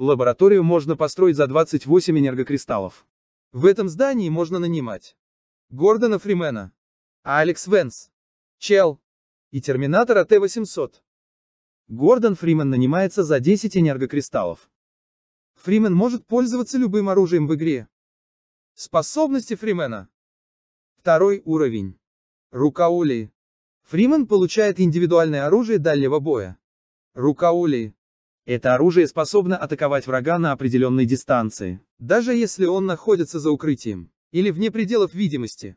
Лабораторию можно построить за 28 энергокристаллов. В этом здании можно нанимать Гордона Фримена, Алекс Венс, Чел и Терминатора Т-800. Гордон Фримен нанимается за 10 энергокристаллов. Фримен может пользоваться любым оружием в игре. Способности Фримена. Второй уровень. Рука Олии. Фримен получает индивидуальное оружие дальнего боя. Рука Олии. Это оружие способно атаковать врага на определенной дистанции, даже если он находится за укрытием или вне пределов видимости.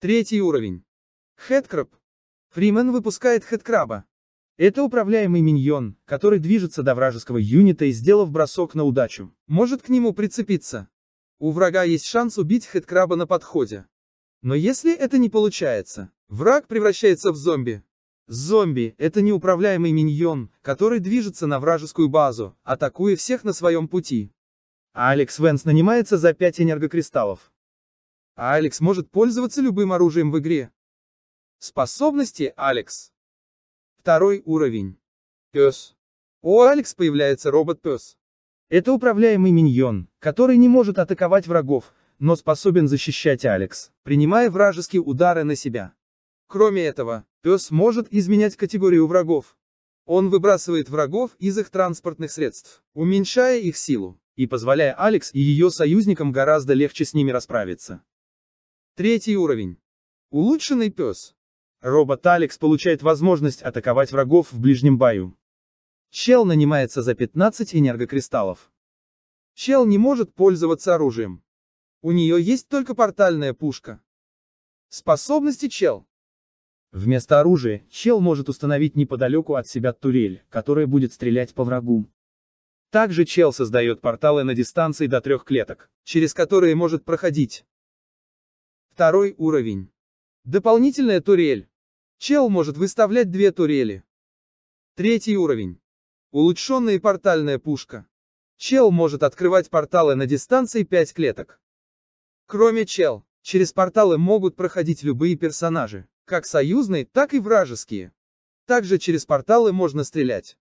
Третий уровень. Хэдкраб. Фримен выпускает хэдкраба. Это управляемый миньон, который движется до вражеского юнита и, сделав бросок на удачу, может к нему прицепиться. У врага есть шанс убить хэдкраба на подходе. Но если это не получается, враг превращается в зомби, Зомби – это неуправляемый миньон, который движется на вражескую базу, атакуя всех на своем пути. А Алекс Венс нанимается за 5 энергокристаллов. А Алекс может пользоваться любым оружием в игре. Способности Алекс. Второй уровень. Пес. У Алекс появляется робот-пес. Это управляемый миньон, который не может атаковать врагов, но способен защищать Алекс, принимая вражеские удары на себя. Кроме этого, пес может изменять категорию врагов. Он выбрасывает врагов из их транспортных средств, уменьшая их силу, и позволяя Алекс и ее союзникам гораздо легче с ними расправиться. Третий уровень. Улучшенный пес. Робот Алекс получает возможность атаковать врагов в ближнем бою. Чел нанимается за 15 энергокристаллов. Чел не может пользоваться оружием. У нее есть только портальная пушка. Способности Чел. Вместо оружия, чел может установить неподалеку от себя турель, которая будет стрелять по врагу. Также чел создает порталы на дистанции до трех клеток, через которые может проходить. Второй уровень. Дополнительная турель. Чел может выставлять две турели. Третий уровень. Улучшенная и портальная пушка. Чел может открывать порталы на дистанции 5 клеток. Кроме чел, через порталы могут проходить любые персонажи как союзные, так и вражеские. Также через порталы можно стрелять.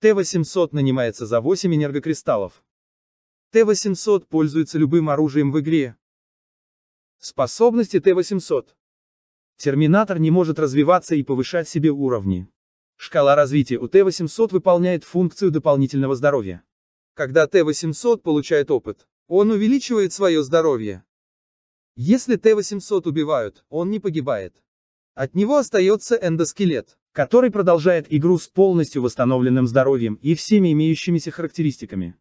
Т-800 нанимается за 8 энергокристаллов. Т-800 пользуется любым оружием в игре. Способности Т-800. Терминатор не может развиваться и повышать себе уровни. Шкала развития у Т-800 выполняет функцию дополнительного здоровья. Когда Т-800 получает опыт, он увеличивает свое здоровье. Если Т-800 убивают, он не погибает. От него остается эндоскелет, который продолжает игру с полностью восстановленным здоровьем и всеми имеющимися характеристиками.